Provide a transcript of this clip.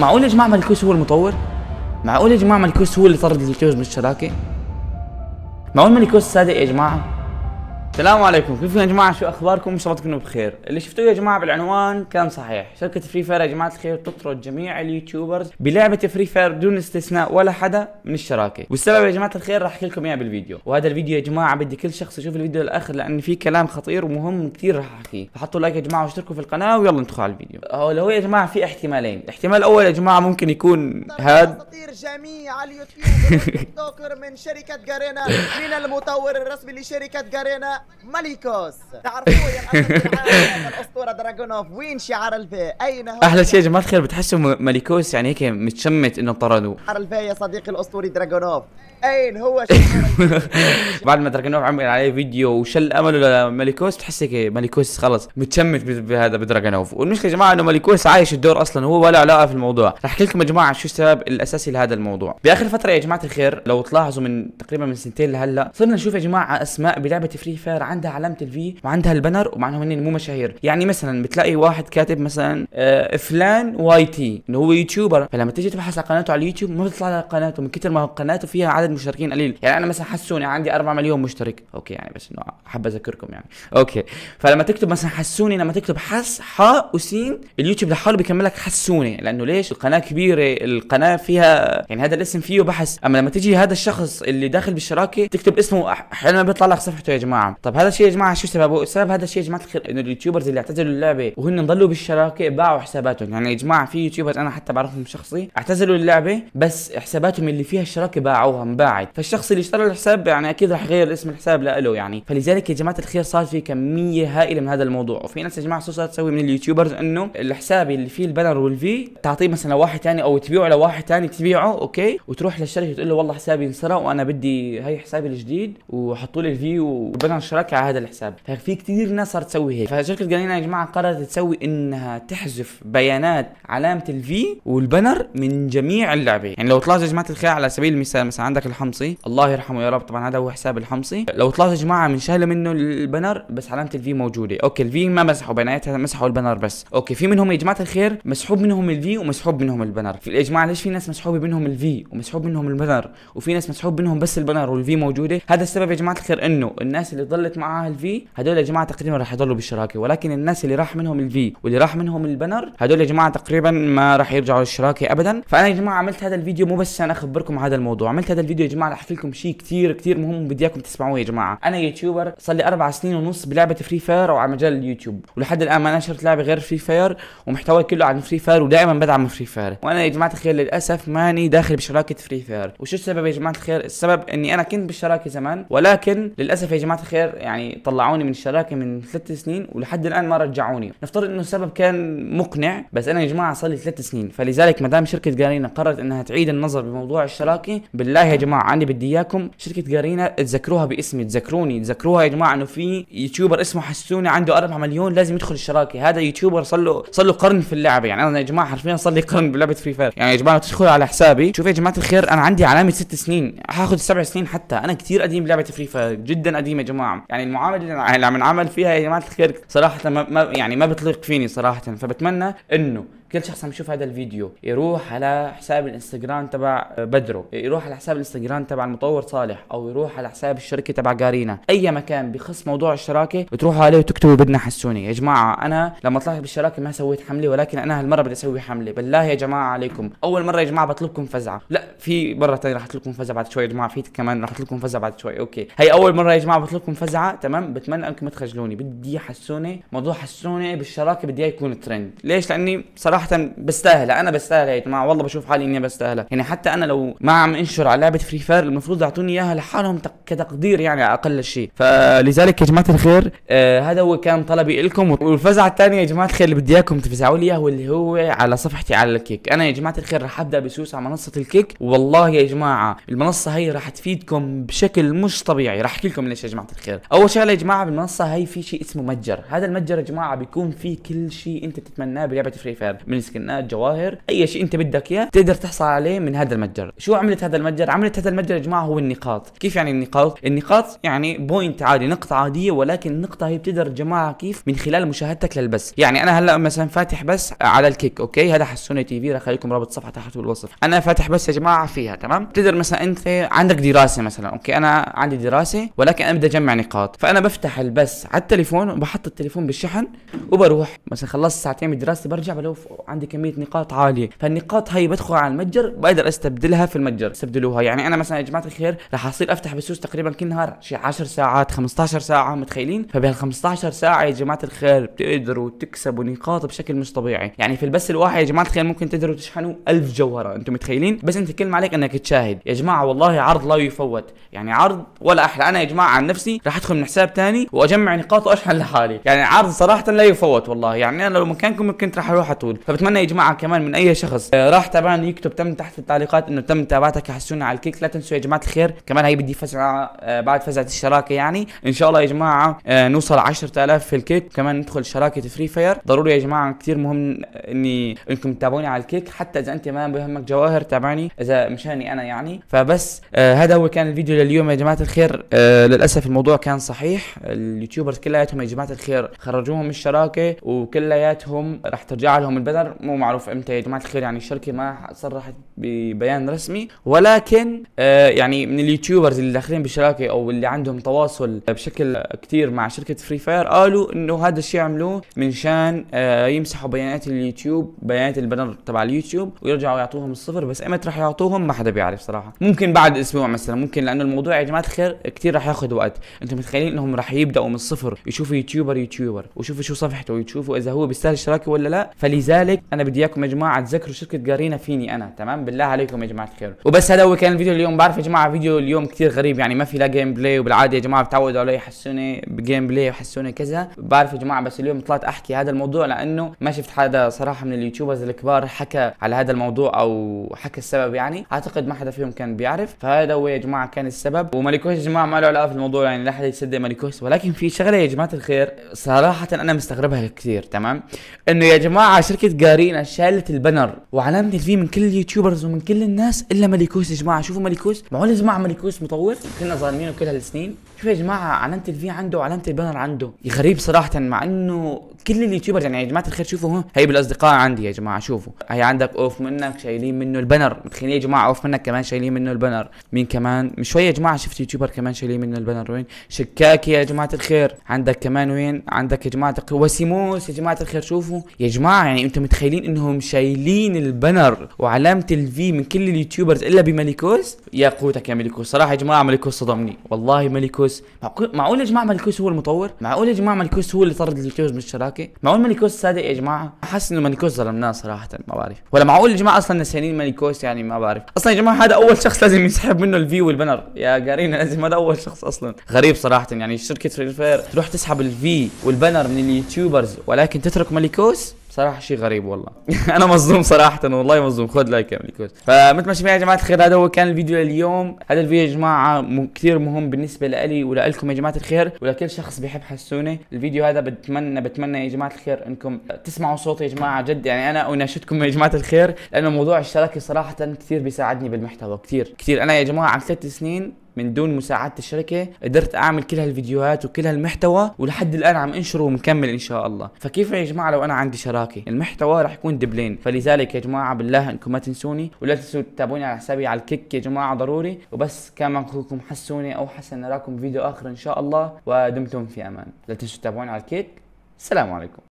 معقول يا جماعه ملكوس هو المطور؟ معقول يا جماعه ملكوس هو اللي طرد الكوز من الشراكه؟ معقول ملكوس صادق يا جماعه؟ السلام عليكم كيفكم يا جماعه شو اخباركم ان شاء الله تكونوا بخير اللي شفتوه يا جماعه بالعنوان كان صحيح شركه فري فاير يا جماعه الخير تطرد جميع اليوتيوبرز بلعبه فري فاير بدون استثناء ولا حدا من الشراكه والسبب يا جماعه الخير راح احكي لكم اياه بالفيديو وهذا الفيديو يا جماعه بدي كل شخص يشوف الفيديو للاخر لان في كلام خطير ومهم كثير راح احكيه فحطوا لايك يا جماعه واشتركوا في القناه ويلا ندخل على الفيديو هو هو يا جماعه في احتمالين الاحتمال الاول يا جماعه ممكن يكون هاد جميع اليوتيوبرز من شركه جارينا من المطور الرسمي لشركه جارينا ماليكوس تعرفوا يا الاسطوره دراجونوف وين شعار الفي اين هو احلى شيء يا جماعه الخير بتحسوا ماليكوس يعني هيك متشمت انه طردوه شعار الفي يا صديقي الاسطوري دراجونوف اين هو بعد ما دراجونوف عمل عليه فيديو وشل امله لماليكوس تحس هيك ماليكوس خلص متشمت بهذا بدراجونوف والمشكله يا جماعه انه ماليكوس عايش الدور اصلا هو ولا علاقه في الموضوع رح احكي لكم يا جماعه شو السبب الاساسي لهذا الموضوع باخر فتره يا جماعه الخير لو تلاحظوا من تقريبا من سنتين لهلا صرنا نشوف يا جماعه اسماء بلعبه فري فير عندها علامه الفي وعندها البنر ومع انهم مو مشاهير يعني مثلا بتلاقي واحد كاتب مثلا آه فلان واي تي انه هو يوتيوبر فلما تيجي تبحث على قناته على اليوتيوب ما بتطلع لك قناته من كثر ما قناته فيها عدد مشتركين قليل يعني انا مثلا حسوني عندي 4 مليون مشترك اوكي يعني بس انه حاب اذكركم يعني اوكي فلما تكتب مثلا حسوني لما تكتب حس حاء وسين اليوتيوب لحاله بيكمل لك حسوني لانه ليش القناه كبيره القناه فيها يعني هذا الاسم فيه بحث اما لما تيجي هذا الشخص اللي داخل بالشراكه تكتب اسمه حلو بيطلع لك صفحته يا جماعه طب هذا الشيء يا جماعه شو سببه السبب هذا الشيء يا جماعه الخير انه اليوتيوبرز اللي اعتزلوا اللعبه وهن ضلوا بالشراكه باعوا حساباتهم يعني يا جماعه في يوتيوبرز انا حتى بعرفهم شخصي اعتزلوا اللعبه بس حساباتهم اللي فيها الشراكه باعوها انباعت فالشخص اللي اشترى الحساب يعني اكيد راح يغير اسم الحساب لإله يعني فلذلك يا جماعه الخير صار في كميه هائله من هذا الموضوع وفي ناس يا جماعه صارت تسوي من اليوتيوبرز انه الحساب اللي فيه البانر والفي تعطيه مثلا لواحد ثاني او تبيعه لواحد ثاني تبيعه اوكي وتروح للشركه تقول له والله حسابي انسرق وانا بدي هي حسابي الجديد وحطوا لي الفي والبانر اشتراك على هذا الحساب ففي كثير ناس صارت تسوي هيك فشركه جالينا يا جماعه قررت تسوي انها تحذف بيانات علامه الفي والبنر من جميع اللعبه يعني لو طلعت يا جماعه الخير على سبيل المثال مثلا عندك الحمصي الله يرحمه يا رب طبعا هذا هو حساب الحمصي لو طلعت يا جماعه من شهله منه البنر بس علامه الفي موجوده اوكي الفي ما مسحوا بياناتها مسحوا البنر بس اوكي في منهم يا جماعه الخير مسحوب منهم الفي ومسحوب منهم البنر في يا جماعه ليش في ناس مسحوبه منهم الفي ومسحوب منهم البنر وفي ناس مسحوب منهم بس البنر والفي موجوده هذا السبب يا جماعه الخير انه الناس اللي ضلت معاها الفي هدول يا جماعه تقريبا راح يضلوا بالشراكه ولكن الناس اللي راح منهم الفي واللي راح منهم البنر هدول يا جماعه تقريبا ما راح يرجعوا للشراكه ابدا فانا يا جماعه عملت هذا الفيديو مو بس انا اخبركم هذا الموضوع عملت هذا الفيديو يا جماعه احكي لكم شيء كثير كثير مهم بدي اياكم تسمعوه يا جماعه انا يوتيوبر صار لي اربع سنين ونص بلعبه فري فاير وعلى مجال اليوتيوب ولحد الان ما نشرت لعبه غير فري فاير ومحتواي كله عن فري فاير ودائما بدعم فري فاير وانا يا جماعه الخير للاسف ماني داخل بشراكه فري فاير وشو السبب يا جماعه الخير السبب اني انا كنت بالشراكه زمان ولكن للاسف يا جماعه الخير الشر يعني طلعوني من الشراكه من ثلاث سنين ولحد الان ما رجعوني نفترض انه السبب كان مقنع بس انا يا جماعه صار لي ثلاث سنين فلذلك ما دام شركه جارينا قررت انها تعيد النظر بموضوع الشراكه بالله يا جماعه انا بدي اياكم شركه جارينا تذكروها باسمي تذكروني تذكروها يا جماعه انه في يوتيوبر اسمه حسوني عنده 4 مليون لازم يدخل الشراكه هذا يوتيوبر صار له صار له قرن في اللعبه يعني انا يا جماعه حرفيا صار لي قرن بلعبه فري فاير يعني يا جماعه تدخلوا على حسابي شوف يا جماعه الخير انا عندي علامه ست سنين حاخذ سبع سنين حتى انا كثير قديم بلعبه فري فاير جدا قديم يا جماعه عام يعني المعامله اللي عم نعمل فيها يا جماعه الخير صراحه ما يعني ما بتليق فيني صراحه فبتمنى انه كل شخص عم يشوف هذا الفيديو يروح على حساب الانستغرام تبع بدرو يروح على حساب الانستغرام تبع المطور صالح او يروح على حساب الشركه تبع جارينا اي مكان بخص موضوع الشراكه بتروحوا عليه وتكتبوا بدنا حسوني يا جماعه انا لما طلعت بالشراكه ما سويت حمله ولكن انا هالمره بدي اسوي حمله بالله يا جماعه عليكم اول مره يا جماعه بطلبكم فزعه لا في مره ثانيه رح اطلبكم فزعه بعد شوي يا جماعه في كمان رح اطلبكم فزعه بعد شوي اوكي هي اول مره يا جماعه بطلبكم فزعه تمام بتمنى انكم ما تخجلوني بدي حسوني موضوع حسوني بالشراكه بدي يكون ترند ليش لاني صراحه صراحه بستاهلها انا بستاهلها يا جماعه والله بشوف حالي اني بستاهلها يعني حتى انا لو ما عم انشر على لعبه فري فاير المفروض يعطوني اياها لحالهم كتقدير يعني على اقل شيء فلذلك يا جماعه الخير آه هذا هو كان طلبي لكم والفزعه الثانيه يا جماعه الخير اللي بدي اياكم تفزعوا لي إياها واللي هو على صفحتي على الكيك انا يا جماعه الخير رح ابدا بسوس على منصه الكيك والله يا جماعه المنصه هي رح تفيدكم بشكل مش طبيعي رح احكي لكم ليش يا جماعه الخير اول شغله يا جماعه بالمنصه هي في شيء اسمه متجر هذا المتجر يا جماعه بيكون فيه كل شيء انت تتمناه بلعبه فري فاير من سكنات جواهر اي شيء انت بدك اياه تقدر تحصل عليه من هذا المتجر شو عملت هذا المتجر عملت هذا المتجر يا جماعه هو النقاط كيف يعني النقاط النقاط يعني بوينت عادي نقطه عاديه ولكن النقطه هي بتقدر جماعه كيف من خلال مشاهدتك للبث يعني انا هلا مثلا فاتح بس على الكيك اوكي هذا حسوني تي في راح لكم رابط صفحه تحت بالوصف انا فاتح بس يا جماعه فيها تمام بتقدر مثلا انت عندك دراسه مثلا اوكي انا عندي دراسه ولكن انا بدي اجمع نقاط فانا بفتح البث على التليفون وبحط التليفون بالشحن وبروح مثلا خلصت ساعتين من الدراسه برجع بلوف وعندي كميه نقاط عاليه فالنقاط هي بدخل على المتجر بقدر استبدلها في المتجر استبدلوها يعني انا مثلا يا جماعه الخير رح اصير افتح بسوس تقريبا كل نهار شي 10 ساعات 15 ساعه متخيلين فبهال 15 ساعه يا جماعه الخير بتقدروا تكسبوا نقاط بشكل مش طبيعي يعني في البث الواحد يا جماعه الخير ممكن تقدروا تشحنوا 1000 جوهره انتم متخيلين بس انت كل ما عليك انك تشاهد يا جماعه والله عرض لا يفوت يعني عرض ولا احلى انا يا جماعه عن نفسي رح ادخل من حساب ثاني واجمع نقاط واشحن لحالي يعني عرض صراحه لا يفوت والله يعني انا لو مكانكم كنت راح اروح طول فبتمنى يا جماعه كمان من اي شخص آه، راح تابعنا يكتب تم تحت في التعليقات انه تم متابعتك حسونا على الكيك لا تنسوا يا جماعه الخير كمان هي بدي فزعه آه، بعد فزعه الشراكه يعني ان شاء الله يا جماعه آه، نوصل 10000 في الكيك وكمان ندخل شراكه فري فاير ضروري يا جماعه كثير مهم اني انكم تتابعوني على الكيك حتى اذا انت ما بهمك جواهر تابعني اذا مشاني انا يعني فبس هذا هو كان الفيديو لليوم يا جماعه الخير للاسف الموضوع كان صحيح اليوتيوبرز كلياتهم يا جماعه الخير خرجوهم من الشراكه وكلياتهم راح ترجع لهم البدل السيلر مو معروف امتى يا جماعه الخير يعني الشركه ما صرحت ببيان رسمي ولكن آه يعني من اليوتيوبرز اللي داخلين بالشراكه او اللي عندهم تواصل بشكل كثير مع شركه فري فاير قالوا انه هذا الشيء عملوه من شان آه يمسحوا بيانات اليوتيوب بيانات البنر تبع اليوتيوب ويرجعوا يعطوهم الصفر بس امتى راح يعطوهم ما حدا بيعرف صراحه ممكن بعد اسبوع مثلا ممكن لانه الموضوع يا جماعه الخير كثير راح ياخذ وقت انتم متخيلين انهم راح يبداوا من الصفر يشوفوا يوتيوبر يوتيوبر ويشوفوا شو صفحته ويشوفوا اذا هو بيستاهل الشراكه ولا لا فلذلك عليك انا بدي اياكم يا جماعه تذكروا شركه جارينا فيني انا تمام بالله عليكم يا جماعه الخير وبس هذا هو كان الفيديو اليوم بعرف يا جماعه فيديو اليوم كثير غريب يعني ما في لا جيم بلاي وبالعاده يا جماعه بتعودوا علي يحسوني بجيم بلاي وحسوني كذا بعرف يا جماعه بس اليوم طلعت احكي هذا الموضوع لانه ما شفت حدا صراحه من اليوتيوبرز الكبار حكى على هذا الموضوع او حكى السبب يعني اعتقد ما حدا فيهم كان بيعرف فهذا هو يا جماعه كان السبب ومالكوش يا جماعه ما له علاقه في الموضوع يعني لا حدا يصدق مالكوش ولكن في شغله يا جماعه الخير صراحه انا مستغربها كثير تمام انه يا جماعه شركه شركه جارينا شالت البنر وعلامه الفي من كل اليوتيوبرز ومن كل الناس الا مليكوس يا جماعه شوفوا مليكوس معقول يا جماعه مليكوس مطور كنا ظالمينه كل هالسنين شوف يا جماعه علامه الفي عنده وعلامه البانر عنده غريب صراحه مع انه كل اليوتيوبرز يعني يا جماعه الخير شوفوا هون هي بالاصدقاء عندي يا جماعه شوفوا هي عندك اوف منك شايلين منه البنر متخيلين يا جماعه اوف منك كمان شايلين منه البنر مين كمان من شويه يا جماعه شفت يوتيوبر كمان شايلين منه البنر وين شكاكي يا جماعه الخير عندك كمان وين عندك يا جماعه وسيموس يا جماعه الخير شوفوا يا جماعه يعني انتم متخيلين انهم شايلين البنر وعلامه الفي من كل اليوتيوبرز الا بملكوس يا قوتك يا ملكوس صراحه يا جماعه ملكوس صدمني والله ملكوس مالكوس معقول يا جماعه مالكوس هو المطور معقول يا جماعه مالكوس هو اللي طرد اليوتيوبرز من الشراكه معقول مالكوس صادق يا جماعه احس انه مالكوس ظلمناه صراحه ما بعرف ولا معقول يا جماعه اصلا نسيانين مالكوس يعني ما بعرف اصلا يا جماعه هذا اول شخص لازم يسحب منه الفيو والبنر يا قارينا لازم هذا اول شخص اصلا غريب صراحه يعني شركه فري فاير تروح تسحب الفي والبنر من اليوتيوبرز ولكن تترك مالكوس صراحه شيء غريب والله انا مصدوم صراحه والله مصدوم خذ لايك يا مليكوس فمثل ما شفنا يا جماعه الخير هذا هو كان الفيديو لليوم هذا الفيديو يا جماعه كثير مهم بالنسبه لي ولكم يا جماعه الخير ولكل شخص بيحب حسونه الفيديو هذا بتمنى بتمنى يا جماعه الخير انكم تسمعوا صوتي يا جماعه جد يعني انا اناشدكم يا جماعه الخير لانه موضوع الشراكه صراحه كثير بيساعدني بالمحتوى كثير كثير انا يا جماعه عن ثلاث سنين من دون مساعده الشركه قدرت اعمل كل هالفيديوهات وكل هالمحتوى ولحد الان عم انشره ومكمل ان شاء الله فكيف يا جماعه لو انا عندي شراكه المحتوى رح يكون دبلين فلذلك يا جماعه بالله انكم ما تنسوني ولا تنسوا تتابعوني على حسابي على الكيك يا جماعه ضروري وبس كان اخوكم حسوني او حسن نراكم فيديو اخر ان شاء الله ودمتم في امان لا تنسوا تتابعوني على الكيك السلام عليكم